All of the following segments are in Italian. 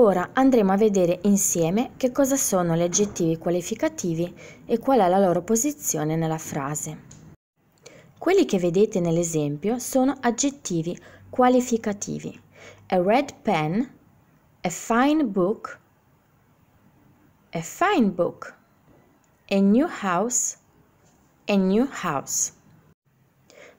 Ora andremo a vedere insieme che cosa sono gli aggettivi qualificativi e qual è la loro posizione nella frase. Quelli che vedete nell'esempio sono aggettivi qualificativi. A red pen, a fine book, a fine book, a new house, a new house.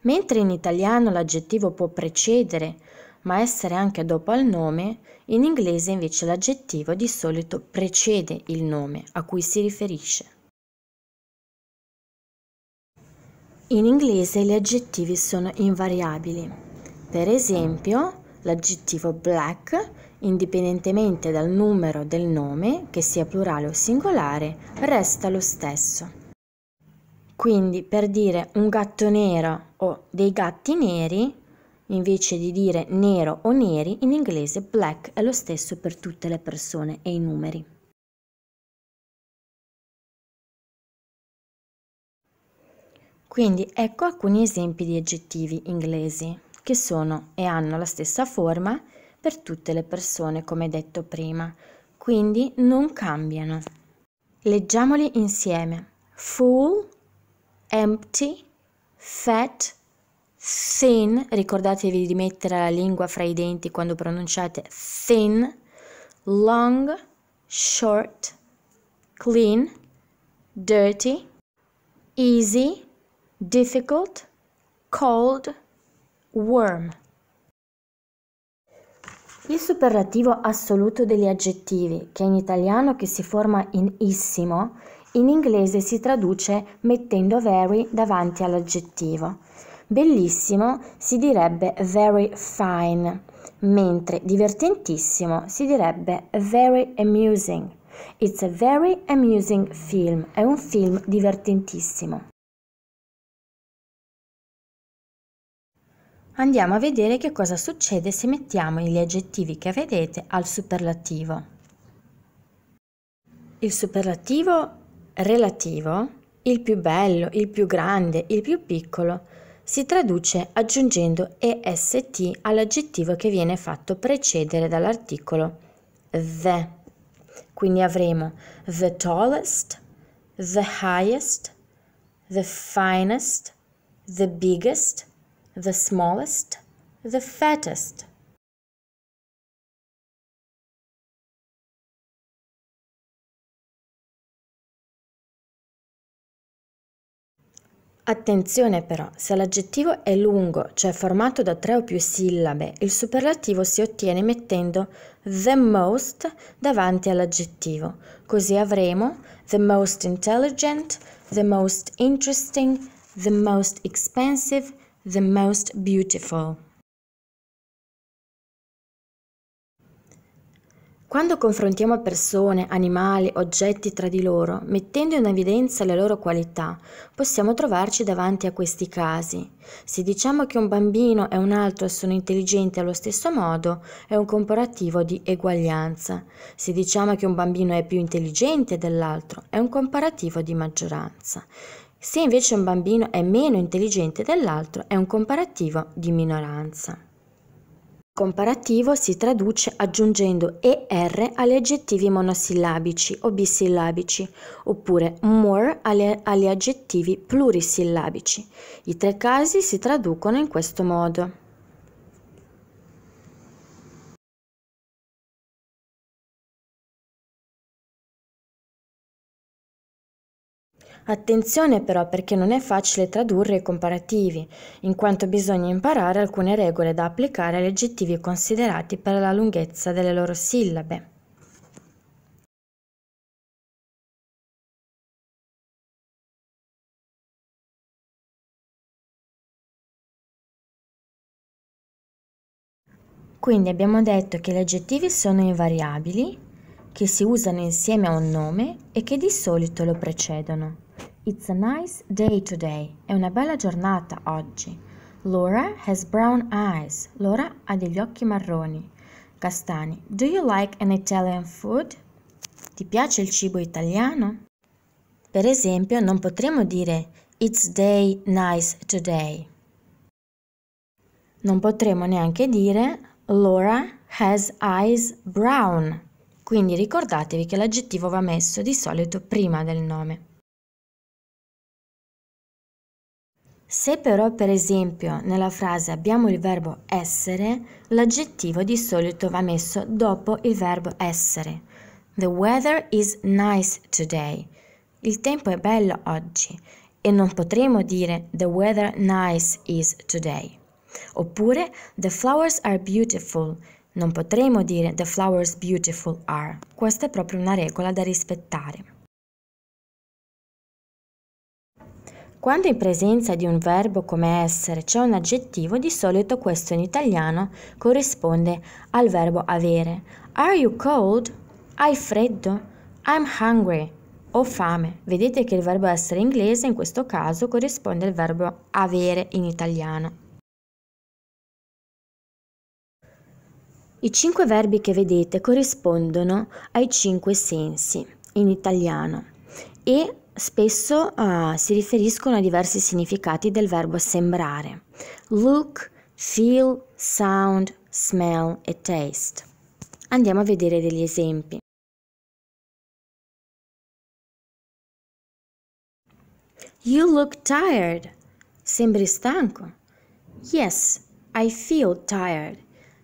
Mentre in italiano l'aggettivo può precedere ma essere anche dopo al nome, in inglese invece l'aggettivo di solito precede il nome a cui si riferisce. In inglese gli aggettivi sono invariabili. Per esempio, l'aggettivo black, indipendentemente dal numero del nome, che sia plurale o singolare, resta lo stesso. Quindi per dire un gatto nero o dei gatti neri, Invece di dire nero o neri, in inglese black è lo stesso per tutte le persone e i numeri. Quindi ecco alcuni esempi di aggettivi inglesi che sono e hanno la stessa forma per tutte le persone, come detto prima, quindi non cambiano. Leggiamoli insieme. Full, empty, fat, thin, ricordatevi di mettere la lingua fra i denti quando pronunciate thin, long, short, clean, dirty, easy, difficult, cold, warm. Il superlativo assoluto degli aggettivi, che in italiano che si forma in issimo, in inglese si traduce mettendo very davanti all'aggettivo. Bellissimo si direbbe very fine, mentre divertentissimo si direbbe very amusing. It's a very amusing film, è un film divertentissimo. Andiamo a vedere che cosa succede se mettiamo gli aggettivi che vedete al superlativo. Il superlativo relativo, il più bello, il più grande, il più piccolo, si traduce aggiungendo est all'aggettivo che viene fatto precedere dall'articolo the. Quindi avremo the tallest, the highest, the finest, the biggest, the smallest, the fattest. Attenzione però, se l'aggettivo è lungo, cioè formato da tre o più sillabe, il superlativo si ottiene mettendo the most davanti all'aggettivo. Così avremo the most intelligent, the most interesting, the most expensive, the most beautiful. Quando confrontiamo persone, animali, oggetti tra di loro, mettendo in evidenza le loro qualità, possiamo trovarci davanti a questi casi. Se diciamo che un bambino e un altro sono intelligenti allo stesso modo, è un comparativo di eguaglianza. Se diciamo che un bambino è più intelligente dell'altro, è un comparativo di maggioranza. Se invece un bambino è meno intelligente dell'altro, è un comparativo di minoranza. Comparativo si traduce aggiungendo ER agli aggettivi monosillabici o bisillabici, oppure more agli, agli aggettivi plurisillabici. I tre casi si traducono in questo modo. Attenzione però perché non è facile tradurre i comparativi, in quanto bisogna imparare alcune regole da applicare agli aggettivi considerati per la lunghezza delle loro sillabe. Quindi abbiamo detto che gli aggettivi sono invariabili, che si usano insieme a un nome e che di solito lo precedono. It's a nice day today. È una bella giornata oggi. Laura has brown eyes. Laura ha degli occhi marroni. Castani. Do you like an Italian food? Ti piace il cibo italiano? Per esempio, non potremmo dire It's day nice today. Non potremmo neanche dire Laura has eyes brown. Quindi ricordatevi che l'aggettivo va messo di solito prima del nome. Se però per esempio nella frase abbiamo il verbo essere, l'aggettivo di solito va messo dopo il verbo essere. The weather is nice today. Il tempo è bello oggi e non potremo dire The weather nice is today. Oppure The flowers are beautiful. Non potremo dire The flowers beautiful are. Questa è proprio una regola da rispettare. Quando in presenza di un verbo come essere c'è un aggettivo, di solito questo in italiano corrisponde al verbo avere. Are you cold? Hai freddo? I'm hungry. Ho fame. Vedete che il verbo essere inglese in questo caso corrisponde al verbo avere in italiano. I cinque verbi che vedete corrispondono ai cinque sensi in italiano e spesso uh, si riferiscono a diversi significati del verbo sembrare. Look, feel, sound, smell e taste. Andiamo a vedere degli esempi. You look tired. Sembri stanco. Yes, I feel tired.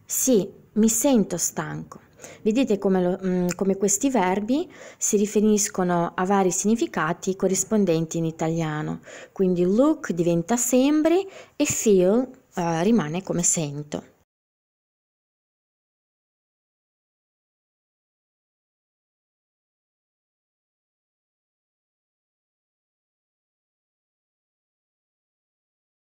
Sì, mi sento stanco. Vedete come, lo, mm, come questi verbi si riferiscono a vari significati corrispondenti in italiano. Quindi look diventa sembri e feel uh, rimane come sento.